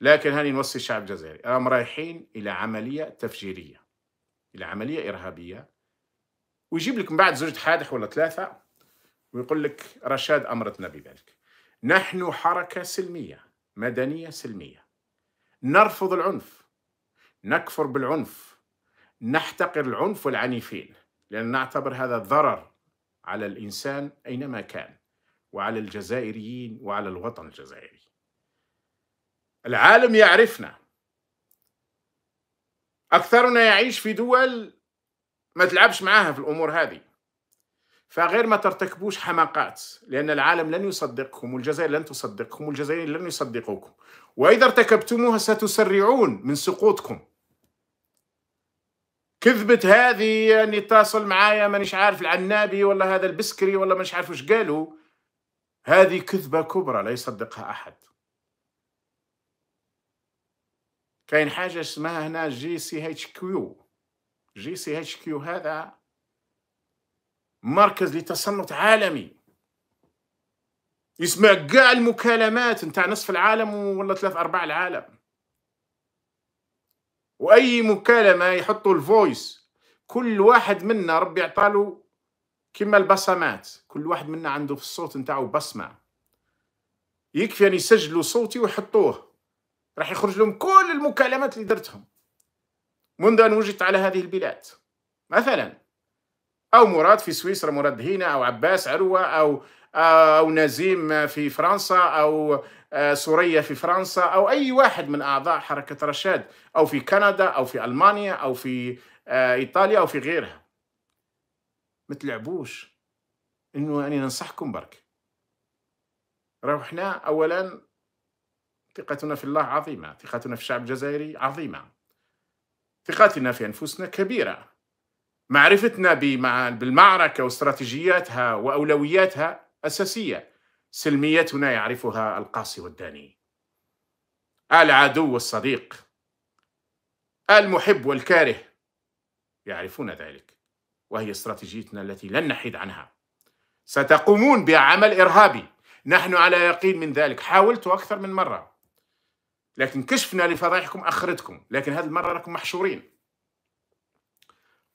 لكن هاني نوصي الشعب الجزائري راهم رايحين الى عمليه تفجيريه الى عمليه ارهابيه ويجيب لك من بعد زوجة حادح ولا ثلاثه ويقول لك رشاد امرتنا بذلك نحن حركه سلميه مدنيه سلميه نرفض العنف نكفر بالعنف نحتقر العنف والعنيفين لان نعتبر هذا ضرر على الانسان اينما كان وعلى الجزائريين وعلى الوطن الجزائري العالم يعرفنا أكثرنا يعيش في دول ما تلعبش معاها في الأمور هذه فغير ما ترتكبوش حماقات لأن العالم لن يصدقكم والجزائر لن تصدقكم والجزائريين لن يصدقوكم وإذا ارتكبتموها ستسرعون من سقوطكم كذبة هذه أني اتصل معايا مانيش عارف العنابي ولا هذا البسكري ولا مانيش عارف وش قالوا هذه كذبة كبرى لا يصدقها أحد كاين حاجه اسمها هنا جي سي اتش كيو جي سي اتش كيو هذا مركز لتصنت عالمي يسمع كاع المكالمات نتاع نصف العالم ولا ثلاث ارباع العالم واي مكالمه يحطوا الفويس كل واحد منا ربي يعطالو كما البصمات كل واحد منا عنده في الصوت نتاعو بصمه يكفي ان يسجلوا صوتي ويحطوه راح يخرج لهم كل المكالمات اللي درتهم منذ أن وجدت على هذه البلاد مثلا أو مراد في سويسرا مراد هنا أو عباس عروة أو أو نزيم في فرنسا أو آه، سوريا في فرنسا أو أي واحد من أعضاء حركة رشاد أو في كندا أو في ألمانيا أو في آه، إيطاليا أو في غيرها ما تلعبوش إنه أنا ننصحكم برك روحنا أولا ثقتنا في الله عظيمة ثقتنا في الشعب الجزائري عظيمة ثقتنا في أنفسنا كبيرة معرفتنا بالمعركة واستراتيجياتها وأولوياتها أساسية سلميتنا يعرفها القاسي والداني العدو والصديق المحب والكاره يعرفون ذلك وهي استراتيجيتنا التي لن نحيد عنها ستقومون بعمل إرهابي نحن على يقين من ذلك حاولت أكثر من مرة لكن كشفنا لفضائحكم اخرتكم لكن هذه المره راكم محشورين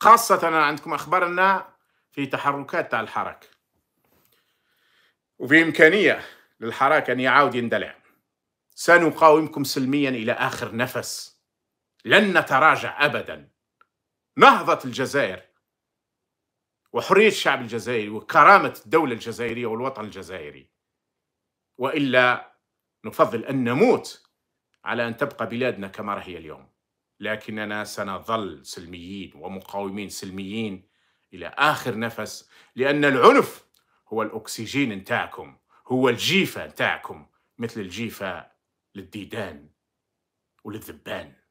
خاصه عندكم اخبار لنا في تحركات تاع الحراك وفي امكانيه للحراك ان يعاود يندلع سنقاومكم سلميا الى اخر نفس لن نتراجع ابدا نهضه الجزائر وحريه الشعب الجزائري وكرامه الدوله الجزائريه والوطن الجزائري والا نفضل ان نموت على أن تبقى بلادنا كما هي اليوم لكننا سنظل سلميين ومقاومين سلميين إلى آخر نفس لأن العنف هو الأكسجين نتاعكم هو الجيفة نتاعكم مثل الجيفة للديدان وللذبان